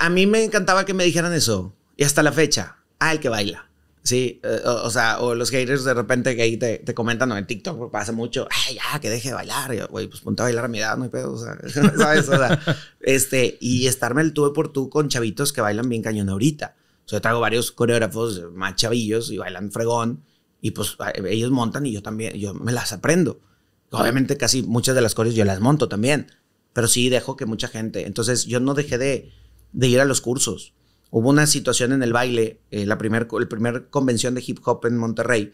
a mí me encantaba que me dijeran eso. Y hasta la fecha, ah, que baila. Sí, eh, o, sea, o los haters de repente que ahí te, te comentan, en TikTok pasa mucho, ay, ya, que deje de bailar, güey, pues ponte a bailar a mi edad, no hay pedo, o sea, ¿sabes? O sea, este, y estarme el tuve por tú con chavitos que bailan bien cañón ahorita. O sea, traigo varios coreógrafos más chavillos y bailan fregón, y pues ellos montan y yo también, yo me las aprendo. Obviamente casi muchas de las coreos yo las monto también, pero sí dejo que mucha gente, entonces yo no dejé de, de ir a los cursos. Hubo una situación en el baile, eh, la primera el primer convención de hip hop en Monterrey.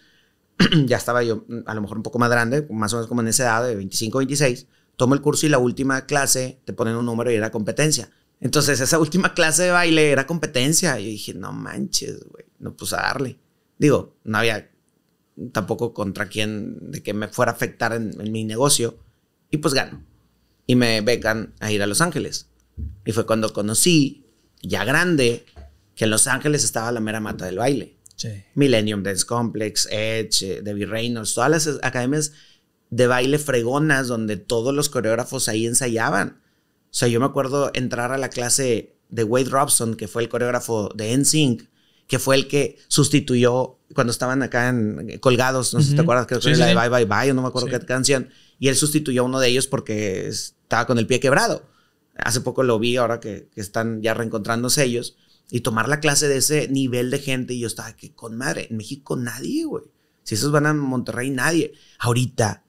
ya estaba yo mm, a lo mejor un poco más grande, más o menos como en esa edad de 25, 26. Tomo el curso y la última clase te ponen un número y era competencia. Entonces esa última clase de baile era competencia. Y dije, no manches, güey, no puse a darle. Digo, no había tampoco contra quién de que me fuera a afectar en, mi negocio. Y pues gano. Y me vengan a ir a Los Ángeles. Y fue cuando conocí, ya grande, que en Los Ángeles estaba la mera mata del baile. Sí. Millennium Dance Complex, Edge, eh, Debbie Reynolds, todas las academias de baile fregonas donde todos los coreógrafos ahí ensayaban. O sea, yo me acuerdo entrar a la clase de Wade Robson, que fue el coreógrafo de Sync que fue el que sustituyó cuando estaban acá eh, colgados, no sé si te acuerdas, que era la de Bye Bye Bye, o no me acuerdo qué canción, y él sustituyó a uno de ellos porque estaba con el pie quebrado. Hace poco lo vi, ahora que, están ya reencontrándose ellos, y tomar la clase de ese nivel de gente. Y yo estaba, que con madre, en México nadie, güey. Si esos van a Monterrey, nadie. Ahorita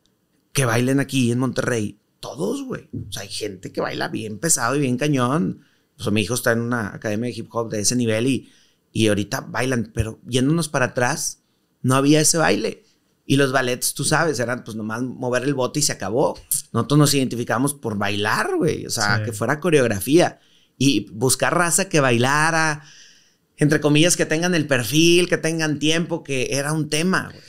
que bailen aquí en Monterrey, todos, güey. O sea, hay gente que baila bien pesado y bien cañón. O sea, mi hijo está en una academia de hip hop de ese nivel y, y ahorita bailan, pero yéndonos para atrás, no había ese baile. Y los ballets, tú sabes, eran pues nomás mover el bote y se acabó. Nosotros nos identificamos por bailar, güey. O sea, que fuera coreografía. Y buscar raza que bailara, entre comillas, que tengan el perfil, que tengan tiempo, que era un tema. Güey.